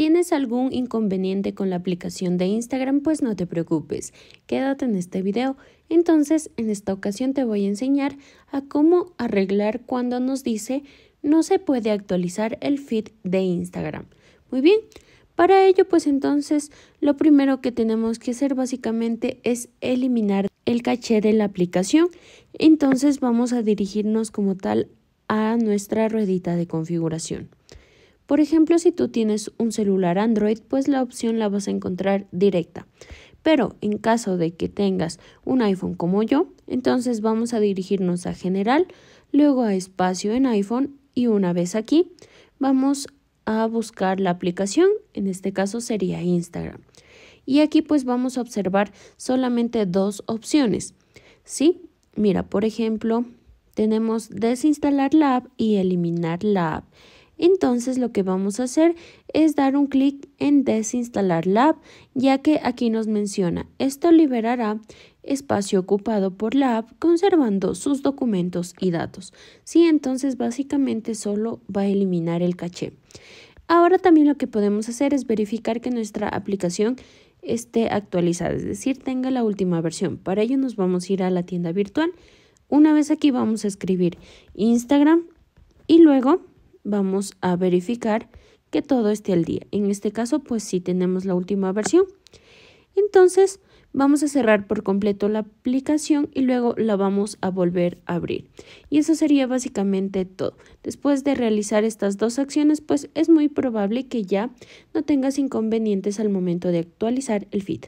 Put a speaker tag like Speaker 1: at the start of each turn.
Speaker 1: ¿Tienes algún inconveniente con la aplicación de Instagram? Pues no te preocupes, quédate en este video. Entonces, en esta ocasión te voy a enseñar a cómo arreglar cuando nos dice no se puede actualizar el feed de Instagram. Muy bien, para ello pues entonces lo primero que tenemos que hacer básicamente es eliminar el caché de la aplicación. Entonces vamos a dirigirnos como tal a nuestra ruedita de configuración. Por ejemplo, si tú tienes un celular Android, pues la opción la vas a encontrar directa. Pero en caso de que tengas un iPhone como yo, entonces vamos a dirigirnos a General, luego a Espacio en iPhone y una vez aquí vamos a buscar la aplicación, en este caso sería Instagram. Y aquí pues vamos a observar solamente dos opciones. ¿Sí? Mira, por ejemplo, tenemos desinstalar la app y eliminar la app. Entonces lo que vamos a hacer es dar un clic en desinstalar la app, ya que aquí nos menciona, esto liberará espacio ocupado por la app conservando sus documentos y datos. Sí, entonces básicamente solo va a eliminar el caché. Ahora también lo que podemos hacer es verificar que nuestra aplicación esté actualizada, es decir, tenga la última versión. Para ello nos vamos a ir a la tienda virtual. Una vez aquí vamos a escribir Instagram y luego vamos a verificar que todo esté al día. En este caso, pues sí tenemos la última versión. Entonces, vamos a cerrar por completo la aplicación y luego la vamos a volver a abrir. Y eso sería básicamente todo. Después de realizar estas dos acciones, pues es muy probable que ya no tengas inconvenientes al momento de actualizar el feed.